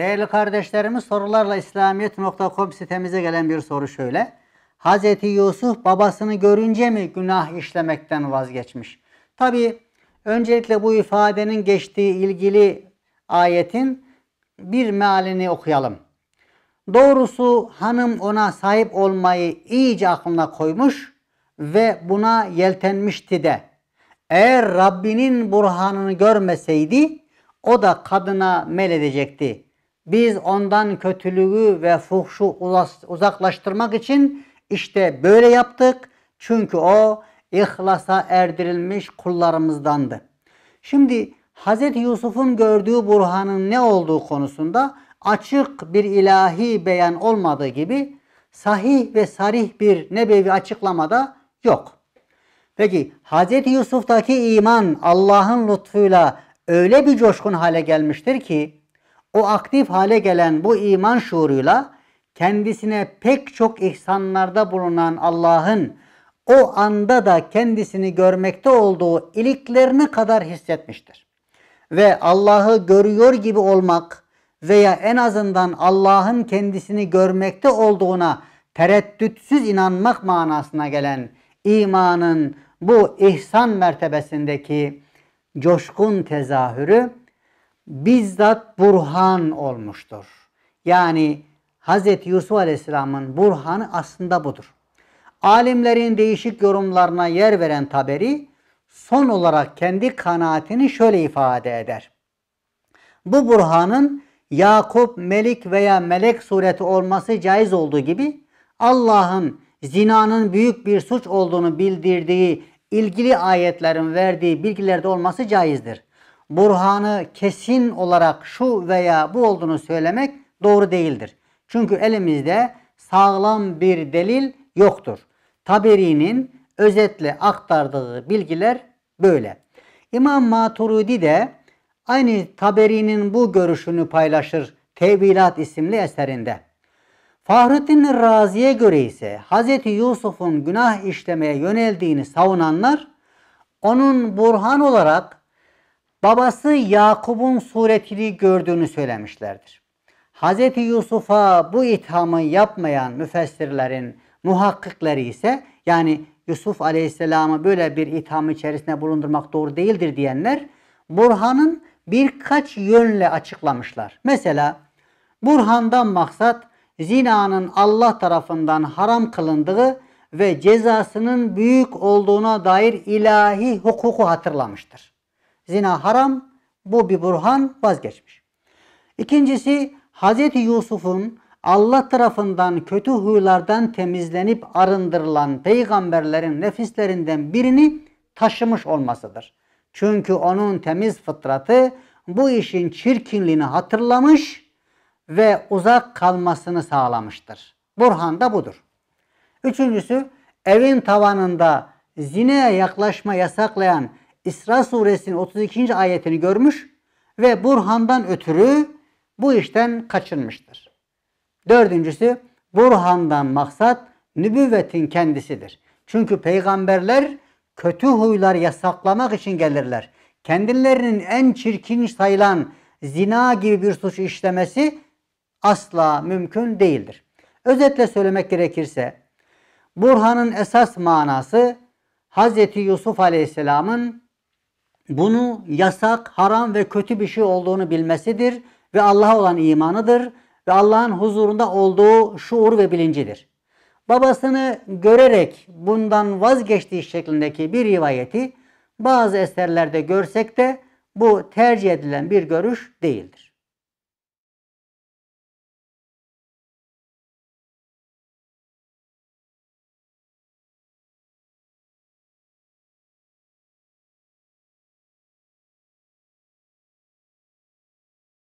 Değerli kardeşlerimiz sorularla İslamiyet.com sitemize gelen bir soru şöyle. Hz. Yusuf babasını görünce mi günah işlemekten vazgeçmiş? Tabi öncelikle bu ifadenin geçtiği ilgili ayetin bir mealini okuyalım. Doğrusu hanım ona sahip olmayı iyice aklına koymuş ve buna yeltenmişti de. Eğer Rabbinin burhanını görmeseydi o da kadına mel edecekti. Biz ondan kötülüğü ve fuhşu uzaklaştırmak için işte böyle yaptık. Çünkü o ihlasa erdirilmiş kullarımızdandı. Şimdi Hz. Yusuf'un gördüğü burhanın ne olduğu konusunda açık bir ilahi beyan olmadığı gibi sahih ve sarih bir nebevi açıklamada yok. Peki Hz. Yusuf'taki iman Allah'ın lütfuyla öyle bir coşkun hale gelmiştir ki o aktif hale gelen bu iman şuuruyla kendisine pek çok ihsanlarda bulunan Allah'ın o anda da kendisini görmekte olduğu iliklerini kadar hissetmiştir. Ve Allah'ı görüyor gibi olmak veya en azından Allah'ın kendisini görmekte olduğuna tereddütsüz inanmak manasına gelen imanın bu ihsan mertebesindeki coşkun tezahürü bizzat burhan olmuştur. Yani Hz. Yusuf Aleyhisselam'ın burhanı aslında budur. Alimlerin değişik yorumlarına yer veren Taberi son olarak kendi kanaatini şöyle ifade eder. Bu burhanın Yakup melik veya melek sureti olması caiz olduğu gibi Allah'ın zinanın büyük bir suç olduğunu bildirdiği ilgili ayetlerin verdiği bilgilerde olması caizdir burhanı kesin olarak şu veya bu olduğunu söylemek doğru değildir. Çünkü elimizde sağlam bir delil yoktur. Taberi'nin özetle aktardığı bilgiler böyle. İmam Maturidi de aynı Taberi'nin bu görüşünü paylaşır Tevilat isimli eserinde. Fahrettin Razi'ye göre ise Hz. Yusuf'un günah işlemeye yöneldiğini savunanlar onun burhan olarak babası Yakup'un suretini gördüğünü söylemişlerdir. Hz. Yusuf'a bu ithamı yapmayan müfessirlerin muhakkikleri ise yani Yusuf Aleyhisselam'ı böyle bir itham içerisine bulundurmak doğru değildir diyenler Burhan'ın birkaç yönle açıklamışlar. Mesela Burhan'dan maksat zinanın Allah tarafından haram kılındığı ve cezasının büyük olduğuna dair ilahi hukuku hatırlamıştır. Zina haram. Bu bir burhan vazgeçmiş. İkincisi Hz. Yusuf'un Allah tarafından kötü huylardan temizlenip arındırılan peygamberlerin nefislerinden birini taşımış olmasıdır. Çünkü onun temiz fıtratı bu işin çirkinliğini hatırlamış ve uzak kalmasını sağlamıştır. Burhan da budur. Üçüncüsü evin tavanında zineye yaklaşma yasaklayan İsra suresinin 32. ayetini görmüş ve burhandan ötürü bu işten kaçınmıştır. Dördüncüsü burhandan maksat nübüvvetin kendisidir. Çünkü peygamberler kötü huylar yasaklamak için gelirler. Kendilerinin en çirkin sayılan zina gibi bir suç işlemesi asla mümkün değildir. Özetle söylemek gerekirse Burhan'ın esas manası Hz. Yusuf Aleyhisselam'ın bunu yasak, haram ve kötü bir şey olduğunu bilmesidir ve Allah'a olan imanıdır ve Allah'ın huzurunda olduğu şuur ve bilincidir. Babasını görerek bundan vazgeçtiği şeklindeki bir rivayeti bazı eserlerde görsek de bu tercih edilen bir görüş değildir.